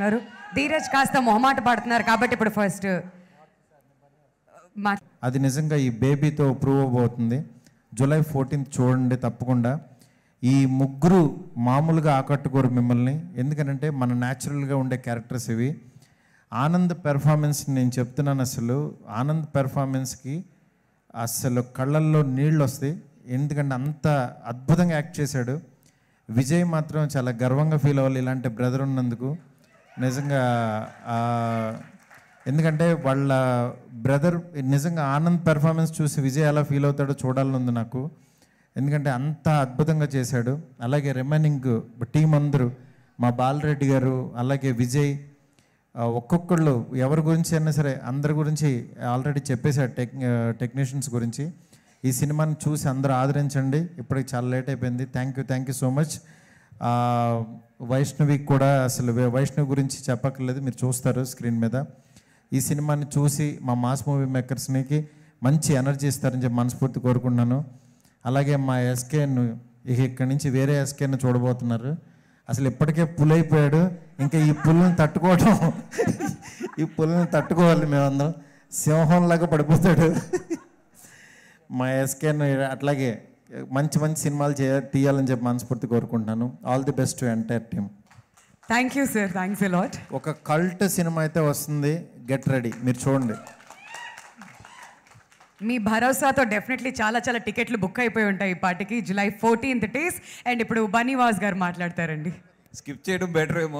ఉన్నారు ధీరజ్ కాస్త మొహమాట పడుతున్నారు కాబట్టి ఇప్పుడు ఫస్ట్ అది నిజంగా ఈ బేబీతో ప్రూవ్ అవబోతుంది జూలై ఫోర్టీన్త్ చూడండి తప్పకుండా ఈ ముగ్గురు మామూలుగా ఆకట్టుకోరు మిమ్మల్ని ఎందుకంటే మన న్యాచురల్గా ఉండే క్యారెక్టర్స్ ఇవి ఆనంద్ పెర్ఫార్మెన్స్ నేను చెప్తున్నాను అసలు ఆనంద్ పెర్ఫార్మెన్స్కి అసలు కళ్ళల్లో నీళ్ళు వస్తాయి ఎందుకంటే అంత అద్భుతంగా యాక్ట్ చేశాడు విజయ్ మాత్రం చాలా గర్వంగా ఫీల్ అవ్వాలి ఇలాంటి బ్రదర్ ఉన్నందుకు నిజంగా ఎందుకంటే వాళ్ళ బ్రదర్ నిజంగా ఆనంద్ పెర్ఫార్మెన్స్ చూసి విజయ్ ఎలా ఫీల్ అవుతాడో చూడాలని ఉంది నాకు ఎందుకంటే అంత అద్భుతంగా చేశాడు అలాగే రిమైనింగ్ టీం అందరూ మా బాలరెడ్డి గారు అలాగే విజయ్ ఒక్కొక్కళ్ళు ఎవరి గురించి అయినా సరే అందరి గురించి ఆల్రెడీ చెప్పేశారు టెక్ టెక్నీషియన్స్ గురించి ఈ సినిమాని చూసి అందరూ ఆదరించండి ఇప్పటికి చాలా లేట్ అయిపోయింది thank you thank you so much Vaishnavi కూడా అసలు వైష్ణవి గురించి చెప్పక్కర్లేదు మీరు చూస్తారు స్క్రీన్ మీద ఈ సినిమాని చూసి మా మాస్ మూవీ మేకర్స్నికి మంచి ఎనర్జీ ఇస్తారని చెప్పి మనస్ఫూర్తి కోరుకుంటున్నాను అలాగే మా ఎస్కేను ఇక ఇక్కడి నుంచి వేరే ఎస్కేను చూడబోతున్నారు అసలు ఇప్పటికే పుల్ అయిపోయాడు ఇంకా ఈ పుల్ని తట్టుకోవడం ఈ పుల్ని తట్టుకోవాలి మేమందరం సింహంలాగా పడిపోతాడు మా ఎస్కేను అట్లాగే మంచి మంచి సినిమాలు చేయ తీయాలని చెప్పి మనస్ఫూర్తి కోరుకుంటున్నాను all the best entire team thank you sir thanks lot ఒక కల్ట్ సినిమా అయితే వస్తుంది గెట్ రెడీ మీరు చూడండి మీ భరోసాతో డెఫినెట్లీ చాలా చాలా టికెట్లు బుక్ అయిపోయి ఉంటాయి ఈ పాటికి జులై ఫోర్టీన్త్ డేస్ అండ్ ఇప్పుడు బనీవాస్ గారు మాట్లాడతారండి స్కిప్ చేయడం బెటర్ ఏమో